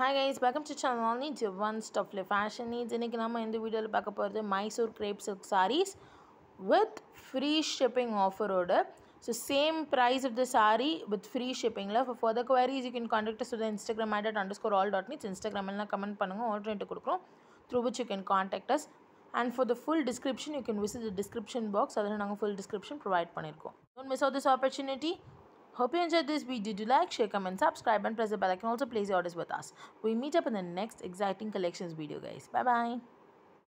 Hi guys welcome to channel only Jivan ஸ்டஃப்ல fashion needs இன்றைக்கி நம்ம இந்த வீடியோவில் பார்க்க போகிறது Mysore crepe silk saris with free shipping ஆஃபரோட so same price of the sari with free ஷிப்பிங்கில் for further queries you can contact to Instagram at underscore all dot means இன்ஸ்டாகிராம்லாம் கமெண்ட் பண்ணுங்கள் ஆல்டர்னேட் கொடுக்குறோம் through which you can contact us and for the full description you can visit the description box அதில் நாங்கள் full description provide பண்ணியிருக்கோம் don't miss out this opportunity Hope you enjoyed this video. Do like, share, comment, subscribe and press the bell icon. Also place your orders with us. We meet up in the next exciting collections video guys. Bye bye.